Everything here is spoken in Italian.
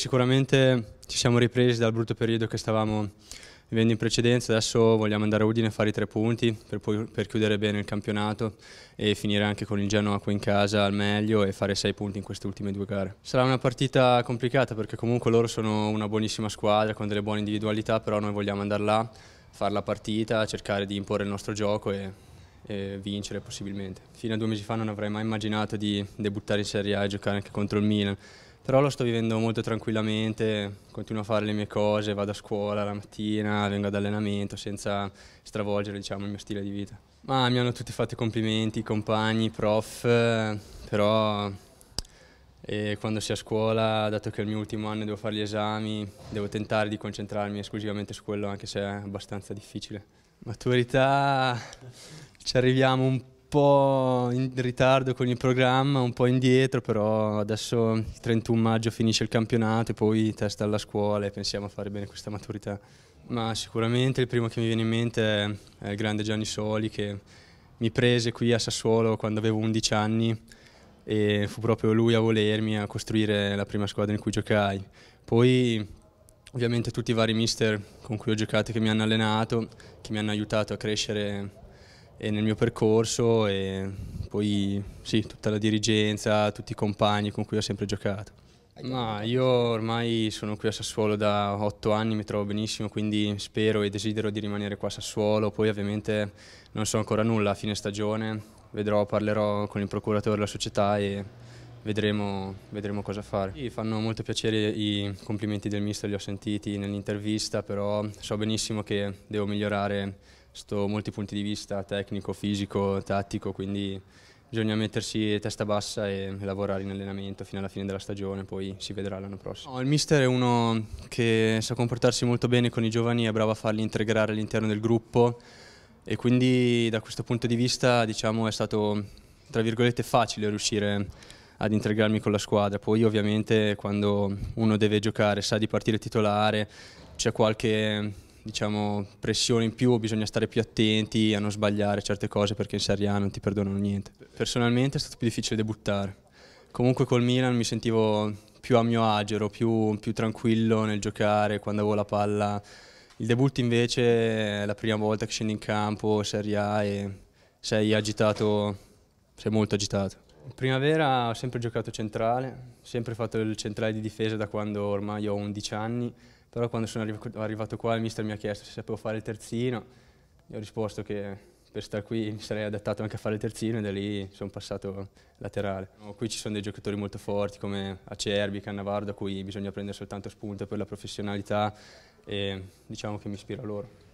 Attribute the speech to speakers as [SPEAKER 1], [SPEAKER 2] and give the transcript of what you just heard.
[SPEAKER 1] Sicuramente ci siamo ripresi dal brutto periodo che stavamo vivendo in precedenza, adesso vogliamo andare a Udine a fare i tre punti per, poi, per chiudere bene il campionato e finire anche con il Genoa qui in casa al meglio e fare sei punti in queste ultime due gare. Sarà una partita complicata perché comunque loro sono una buonissima squadra con delle buone individualità, però noi vogliamo andare là, fare la partita, cercare di imporre il nostro gioco e, e vincere possibilmente. Fino a due mesi fa non avrei mai immaginato di debuttare in Serie A e giocare anche contro il Milan però lo sto vivendo molto tranquillamente, continuo a fare le mie cose, vado a scuola la mattina, vengo ad allenamento senza stravolgere diciamo, il mio stile di vita. Ma mi hanno tutti fatto complimenti, compagni, prof, però e quando si è a scuola, dato che è il mio ultimo anno e devo fare gli esami, devo tentare di concentrarmi esclusivamente su quello, anche se è abbastanza difficile. Maturità, ci arriviamo un po' po' in ritardo con il programma, un po' indietro, però adesso il 31 maggio finisce il campionato e poi testa alla scuola e pensiamo a fare bene questa maturità. Ma sicuramente il primo che mi viene in mente è il grande Gianni Soli che mi prese qui a Sassuolo quando avevo 11 anni e fu proprio lui a volermi a costruire la prima squadra in cui giocai. Poi ovviamente tutti i vari mister con cui ho giocato che mi hanno allenato, che mi hanno aiutato a crescere e nel mio percorso e poi sì, tutta la dirigenza, tutti i compagni con cui ho sempre giocato. Ma io ormai sono qui a Sassuolo da otto anni, mi trovo benissimo, quindi spero e desidero di rimanere qua a Sassuolo. Poi ovviamente non so ancora nulla a fine stagione, vedrò, parlerò con il procuratore della società e vedremo, vedremo cosa fare. Mi fanno molto piacere i complimenti del mister, li ho sentiti nell'intervista, però so benissimo che devo migliorare sto molti punti di vista tecnico, fisico, tattico, quindi bisogna mettersi testa bassa e lavorare in allenamento fino alla fine della stagione, poi si vedrà l'anno prossimo. No, il mister è uno che sa comportarsi molto bene con i giovani, è bravo a farli integrare all'interno del gruppo e quindi da questo punto di vista diciamo, è stato tra virgolette facile riuscire ad integrarmi con la squadra. Poi ovviamente quando uno deve giocare sa di partire titolare, c'è qualche diciamo, pressione in più, bisogna stare più attenti a non sbagliare certe cose perché in Serie A non ti perdonano niente. Personalmente è stato più difficile debuttare, comunque col Milan mi sentivo più a mio agero, più, più tranquillo nel giocare, quando avevo la palla. Il debutto invece è la prima volta che scendi in campo, Serie A e sei agitato, sei molto agitato. In primavera ho sempre giocato centrale, sempre fatto il centrale di difesa da quando ormai ho 11 anni però quando sono arrivato qua il mister mi ha chiesto se sapevo fare il terzino, gli ho risposto che per stare qui mi sarei adattato anche a fare il terzino e da lì sono passato laterale. Qui ci sono dei giocatori molto forti come Acerbi, Cannavardo, a cui bisogna prendere soltanto spunto per la professionalità e diciamo che mi ispira loro.